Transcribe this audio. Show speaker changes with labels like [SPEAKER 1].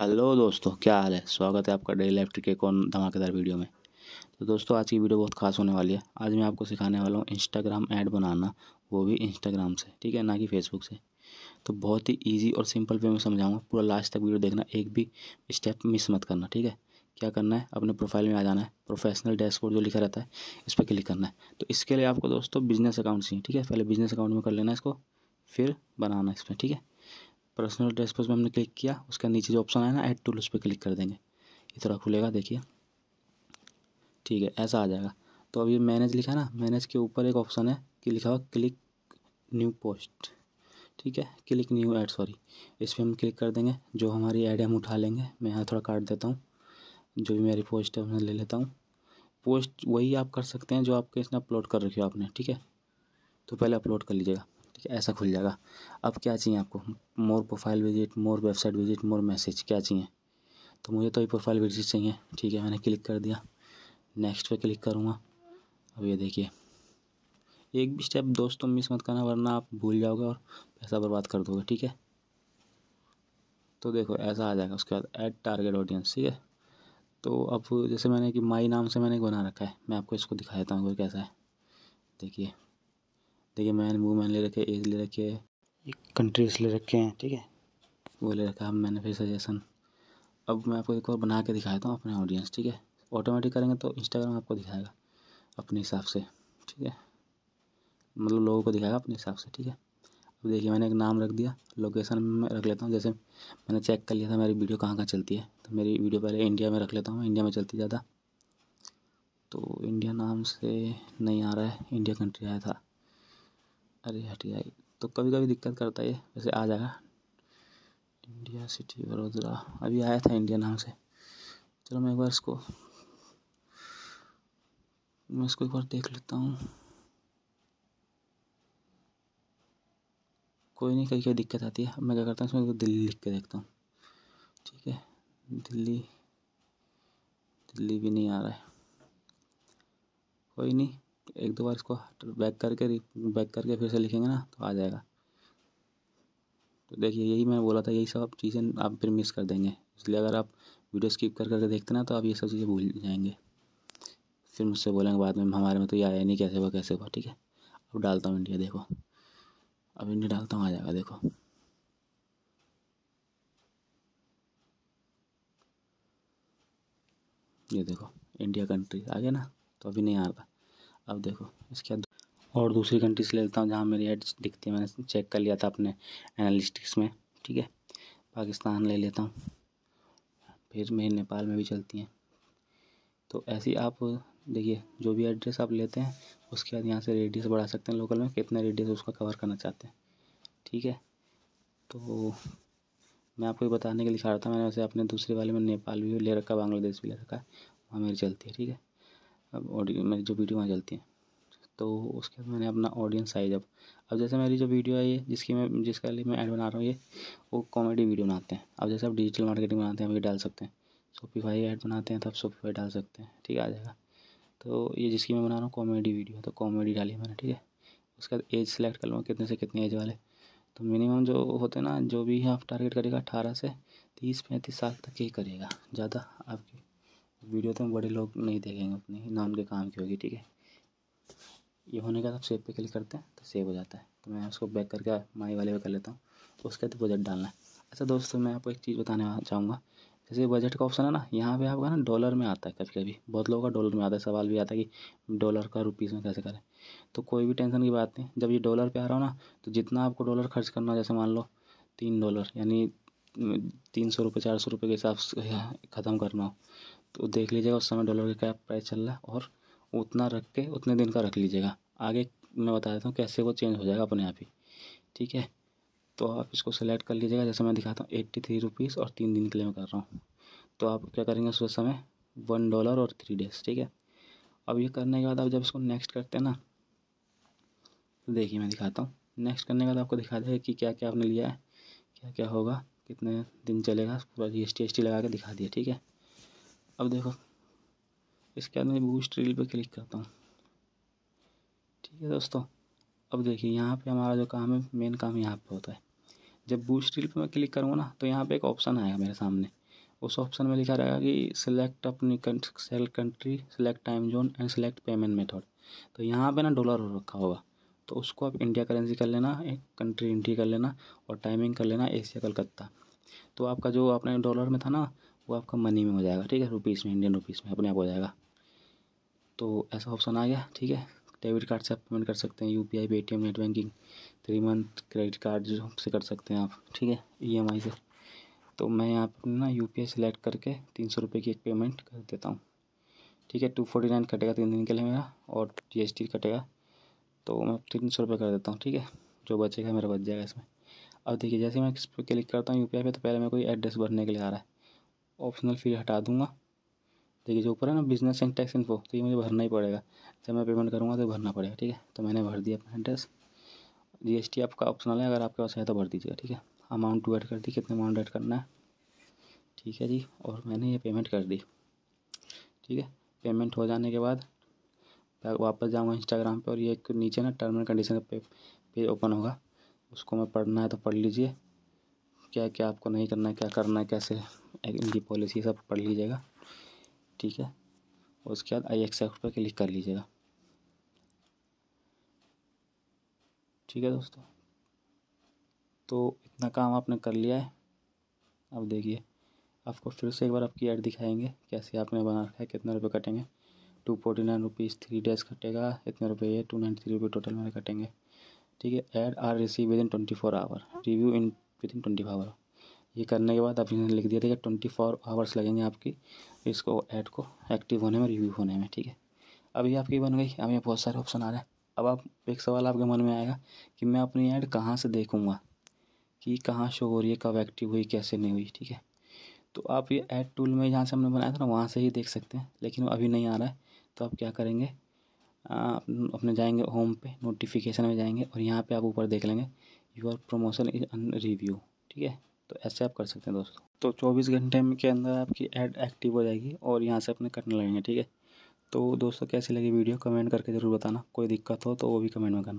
[SPEAKER 1] hello दोस्तों क्या हाल है स्वागत है आपका डेली लाइफ ट्रिक कौन धमाकेदार वीडियो में तो दोस्तों आज की वीडियो बहुत खास होने वाली है आज मैं आपको सिखाने वाला हूँ इंस्टाग्राम ऐड बनाना वो भी इंस्टाग्राम से ठीक है ना कि फेसबुक से तो बहुत ही ईजी और सिंपल वे में समझाऊंगा पूरा लास्ट तक वीडियो देखना एक भी स्टेप मिस मत करना ठीक है क्या करना है अपने प्रोफाइल में आ जाना है प्रोफेशनल डैशबोर्ड जो लिखा रहता है इस पर क्लिक करना है तो इसके लिए आपको दोस्तों बिजनेस अकाउंट चाहिए ठीक है पहले बिजनेस अकाउंट में कर लेना इसको फिर बनाना इसमें ठीक है पर्सनल एड्रेस पर हमने क्लिक किया उसका नीचे जो ऑप्शन आया ना ऐड टूल उस पर क्लिक कर देंगे इस तरह खुलेगा देखिए ठीक है ऐसा आ जाएगा तो अभी मैनेज लिखा ना मैनेज के ऊपर एक ऑप्शन है कि लिखा हुआ क्लिक न्यू पोस्ट ठीक है क्लिक न्यू ऐड सॉरी इस पर हम क्लिक कर देंगे जो हमारी ऐड हम उठा लेंगे मैं यहाँ थोड़ा काट देता हूँ जो भी मेरी पोस्ट है मैं ले लेता हूँ पोस्ट वही आप कर सकते हैं जो आपके इसने अपलोड कर रखी हो आपने ठीक है तो पहले अपलोड कर लीजिएगा ठीक है ऐसा खुल जाएगा अब क्या चाहिए आपको more profile visit more website visit more message क्या चाहिए तो मुझे तो ये प्रोफाइल विजिट चाहिए ठीक है मैंने क्लिक कर दिया नेक्स्ट पे क्लिक करूँगा अब ये देखिए एक भी स्टेप दोस्तों मिस मत करना वरना आप भूल जाओगे और पैसा बर्बाद कर दोगे ठीक है तो देखो ऐसा आ जाएगा उसके बाद एड टारगेट ऑडियंस ठीक है तो अब जैसे मैंने कि माई नाम से मैंने बना रखा है मैं आपको इसको दिखा देता हूँ कैसा है देखिए देखिए मैन वूमेन ले रखे एज ले रखे एक कंट्रीज ले रखे हैं ठीक है वो ले रखा है मैंने फिर सजेशन अब मैं आपको एक और बना के दिखाता हूँ अपने ऑडियंस ठीक है ऑटोमेटिक करेंगे तो इंस्टाग्राम आपको दिखाएगा अपने हिसाब से ठीक है मतलब लोगों को दिखाएगा अपने हिसाब से ठीक है अब देखिए मैंने एक नाम रख दिया लोकेशन में रख लेता हूँ जैसे मैंने चेक कर लिया था मेरी वीडियो कहाँ कहाँ चलती है तो मेरी वीडियो पहले इंडिया में रख लेता हूँ इंडिया में चलती ज़्यादा तो इंडिया नाम से नहीं आ रहा है इंडिया कंट्री आया था अरे हट गया तो कभी कभी दिक्कत करता है वैसे आ जाएगा इंडिया सिटी वडोदरा अभी आया था इंडिया नाम से चलो मैं एक बार इसको मैं इसको एक बार देख लेता हूँ कोई नहीं कहीं कहीं दिक्कत आती है अब मैं क्या करता हूँ इसमें दिल्ली लिख के देखता हूँ ठीक है दिल्ली दिल्ली भी नहीं आ रहा है कोई नहीं एक दो बार इसको बैक करके बैक करके फिर से लिखेंगे ना तो आ जाएगा तो देखिए यही मैं बोला था यही सब चीज़ें आप फिर मिस कर देंगे इसलिए अगर आप वीडियो स्किप कर करके देखते ना तो आप ये सब चीज़ें भूल जाएंगे फिर मुझसे बोलेंगे बाद में हमारे में तो ये आया नहीं कैसे हुआ कैसे हुआ ठीक है अब डालता हूँ इंडिया देखो अब इंडिया डालता हूँ आ जाएगा देखो ये देखो इंडिया कंट्री आ गया ना तो अभी नहीं आ रहा अब देखो इसके बाद और दूसरी कंट्री से ले लेता हूँ जहाँ मेरी एड्स दिखती है मैंने चेक कर लिया था अपने एनालिस्टिक्स में ठीक है पाकिस्तान ले लेता हूँ फिर मेरी नेपाल में भी चलती हैं तो ऐसी आप देखिए जो भी एड्रेस आप लेते हैं उसके बाद यहाँ से रेडियस बढ़ा सकते हैं लोकल में कितना रेडियस उसका कवर करना चाहते हैं ठीक है तो मैं आपको बताने के लिए दिखा रहा था मैंने वैसे अपने दूसरे वाले में नेपाल भी ले रखा बांग्लादेश भी ले रखा है वहाँ मेरी चलती है ठीक है अब ऑडियो मेरी जो वीडियो वहाँ चलती हैं तो उसके बाद मैंने अपना ऑडियंस साइज अब अब जैसे मेरी जो वीडियो है ये जिसकी मैं जिसके लिए मैं ऐड बना रहा हूँ ये वो कॉमेडी वीडियो बनाते हैं अब जैसे आप डिजिटल मार्केटिंग बनाते हैं हम ये डाल सकते हैं शोपीफाई ऐड बनाते हैं तो आप शोपीफाई डाल सकते हैं ठीक है आ जाएगा तो ये जिसकी मैं बना रहा हूँ कॉमेडी वीडियो तो कॉमेडी डाली मैंने ठीक है उसके बाद एज सेलेक्ट कर लूँगा कितने से कितने एज वाले तो मिनिमम जो होते हैं ना जो भी आप टारगेट करेगा अठारह से तीस पैंतीस साल तक ही करेगा ज़्यादा आपकी वीडियो तो हम बड़े लोग नहीं देखेंगे अपने ना उनके काम की होगी ठीक है ये होने का आप सेव पे क्लिक करते हैं तो सेव हो जाता है तो मैं उसको बैक करके माई वाले पे कर लेता हूँ तो उसके बाद बजट डालना है अच्छा दोस्तों मैं आपको एक चीज़ बताने चाहूँगा जैसे बजट का ऑप्शन है ना यहाँ पे आपका ना डॉलर में आता है कभी कभी बहुत लोगों का डॉलर में आता है सवाल भी आता है कि डॉलर का रुपीज़ में कैसे करें तो कोई भी टेंशन की बात नहीं जब ये डॉलर पे आ रहा हो ना तो जितना आपको डॉलर खर्च करना जैसे मान लो तीन डॉलर यानी तीन सौ रुपये चार सौ रुपये के हिसाब से ख़त्म करना हो तो देख लीजिएगा उस समय डॉलर का क्या प्राइस चल रहा है और उतना रख के उतने दिन का रख लीजिएगा आगे मैं बता देता हूँ कैसे वो चेंज हो जाएगा अपने आप ही ठीक है तो आप इसको सेलेक्ट कर लीजिएगा जैसे मैं दिखाता हूँ एट्टी थ्री रुपीज़ और तीन दिन के लिए मैं कर रहा हूँ तो आप क्या करेंगे उस समय वन डॉलर और थ्री डेज़ ठीक है अब ये करने के बाद आप जब इसको नेक्स्ट करते हैं ना तो देखिए मैं दिखाता हूँ नेक्स्ट करने के बाद आपको दिखा देगा कि क्या क्या आपने लिया है क्या क्या होगा कितने दिन चलेगा पूरा जी एस टी लगा के दिखा दिया ठीक है अब देखो इसके बाद मैं बूस्ट रील पे क्लिक करता हूँ ठीक है दोस्तों अब देखिए यहाँ पे हमारा जो काम है मेन काम यहाँ पे होता है जब बूस्ट रील पे मैं क्लिक करूँगा ना तो यहाँ पे एक ऑप्शन आएगा मेरे सामने उस ऑप्शन में लिखा रहेगा कि सिलेक्ट अपनी sale country select time zone and select payment method तो यहाँ पे ना डॉलर हो रखा होगा तो उसको आप इंडिया करेंसी कर लेना एक कंट्री इंडिया कर लेना और टाइमिंग कर लेना एशिया कलकत्ता तो आपका जो आपने डॉलर में था ना वो आपका मनी में हो जाएगा ठीक है रुपीज़ में इंडियन रुपीज़ में अपने आप हो जाएगा तो ऐसा ऑप्शन आ गया ठीक है डेबिट कार्ड से आप पेमेंट कर सकते हैं U P I Paytm net banking three month credit card जो से कर सकते हैं आप ठीक है ई एम आई से तो मैं यहाँ पर ना यू पी आई सेलेक्ट करके तीन सौ रुपये की एक पेमेंट कर देता हूँ ठीक है टू फोर्टी नाइन कटेगा तीन दिन के लिए मेरा और जी एस टी कटेगा तो मैं तीन सौ रुपये कर देता हूँ ठीक है जो बचेगा मेरा बच जाएगा इसमें अब देखिए जैसे मैं इस पर क्लिक करता हूँ यू पी आई पर तो पहले मेरे कोई एड्रेस भरने के लिए आ रहा है ऑप्शनल फिर हटा दूंगा देखिए जो ऊपर है ना बिजनेस एंड टैक्स इन्फो तो ये मुझे भरना ही पड़ेगा जब मैं पेमेंट करूँगा तो भरना पड़ेगा ठीक है तो मैंने भर दिया अपना एड्रेस जी आपका ऑप्शनल है अगर आपके पास है तो भर दीजिएगा ठीक है अमाउंट टू ऐड कर दी कितने अमाउंट ऐड करना है ठीक है जी और मैंने ये पेमेंट कर दी ठीक है पेमेंट हो जाने के बाद वापस जाऊँगा इंस्टाग्राम पे और ये नीचे ना टर्म एंड कंडीशन पे पेज ओपन होगा उसको मैं पढ़ना है तो पढ़ लीजिए क्या क्या आपको नहीं करना है क्या करना है कैसे इनकी पॉलिसी सब पढ़ लीजिएगा ठीक है उसके बाद आई एक्सेप्ट पर क्लिक कर लीजिएगा ठीक है दोस्तों तो इतना काम आपने कर लिया है अब देखिए आपको फिर से एक बार आपकी ऐड दिखाएंगे कैसे आपने बना रखा है कितने रुपये कटेंगे two forty nine rupees three days कटेगा इतने रुपये ये टू नाइन्टी थ्री रुपये टोटल मेरे कटेंगे ठीक है ad are receive within twenty four hour review in within twenty four hour ये करने के बाद आप लिख दिया देखिए ट्वेंटी फोर आवर्स लगेंगे आपकी इसको ऐड को एक्टिव होने में रिव्यू होने में ठीक है अभी आपकी बन गई अभी बहुत सारे ऑप्शन आ रहे हैं अब आप एक सवाल आपके मन में आएगा कि मैं अपनी ऐड कहाँ से देखूँगा कि कहाँ शो हो रही है कब एक्टिव हुई कैसे नहीं हुई ठीक है तो आप ये ऐड टूल में जहाँ से हमने बनाया था ना वहाँ से ही देख सकते हैं लेकिन वो अभी नहीं आ रहा है तो आप क्या करेंगे अपने जाएंगे होम पे नोटिफिकेशन में जाएंगे और यहाँ पे आप ऊपर देख लेंगे योर प्रमोशन इज रिव्यू ठीक है तो ऐसे आप कर सकते हैं दोस्तों तो 24 घंटे के अंदर आपकी ऐड एक्टिव हो जाएगी और यहाँ से अपने करने लगेंगे ठीक है तो दोस्तों कैसी लगी वीडियो कमेंट करके ज़रूर बताना कोई दिक्कत हो तो वो भी कमेंट में करना